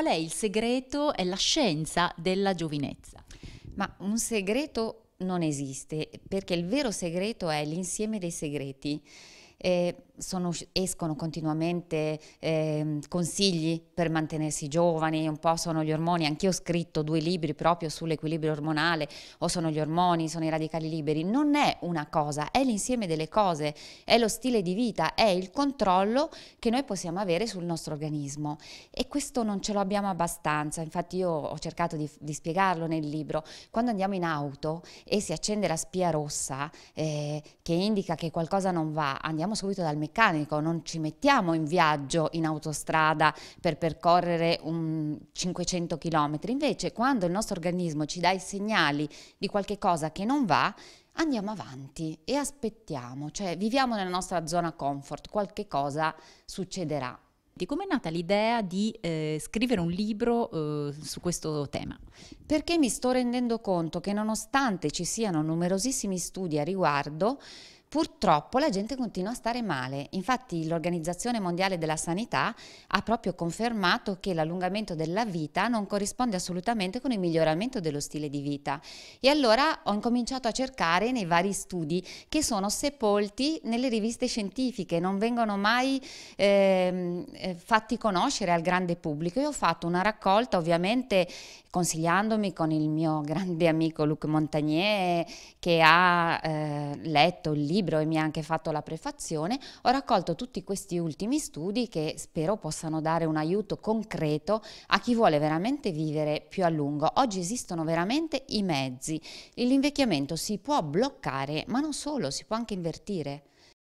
qual è il segreto e la scienza della giovinezza? Ma un segreto non esiste, perché il vero segreto è l'insieme dei segreti. Eh, sono, escono continuamente eh, consigli per mantenersi giovani, un po' sono gli ormoni, anch'io ho scritto due libri proprio sull'equilibrio ormonale, o sono gli ormoni, sono i radicali liberi, non è una cosa, è l'insieme delle cose, è lo stile di vita, è il controllo che noi possiamo avere sul nostro organismo e questo non ce lo abbiamo abbastanza, infatti io ho cercato di, di spiegarlo nel libro, quando andiamo in auto e si accende la spia rossa eh, che indica che qualcosa non va, andiamo subito dal meccanismo, meccanico, non ci mettiamo in viaggio in autostrada per percorrere 500 km, invece quando il nostro organismo ci dà i segnali di qualche cosa che non va, andiamo avanti e aspettiamo, cioè viviamo nella nostra zona comfort, qualche cosa succederà. Di come è nata l'idea di eh, scrivere un libro eh, su questo tema? Perché mi sto rendendo conto che nonostante ci siano numerosissimi studi a riguardo, Purtroppo la gente continua a stare male, infatti l'Organizzazione Mondiale della Sanità ha proprio confermato che l'allungamento della vita non corrisponde assolutamente con il miglioramento dello stile di vita e allora ho incominciato a cercare nei vari studi che sono sepolti nelle riviste scientifiche, non vengono mai ehm, eh, fatti conoscere al grande pubblico e ho fatto una raccolta ovviamente consigliandomi con il mio grande amico Luc Montagnier che ha eh, letto il libro libro e mi ha anche fatto la prefazione, ho raccolto tutti questi ultimi studi che spero possano dare un aiuto concreto a chi vuole veramente vivere più a lungo. Oggi esistono veramente i mezzi, l'invecchiamento si può bloccare, ma non solo, si può anche invertire.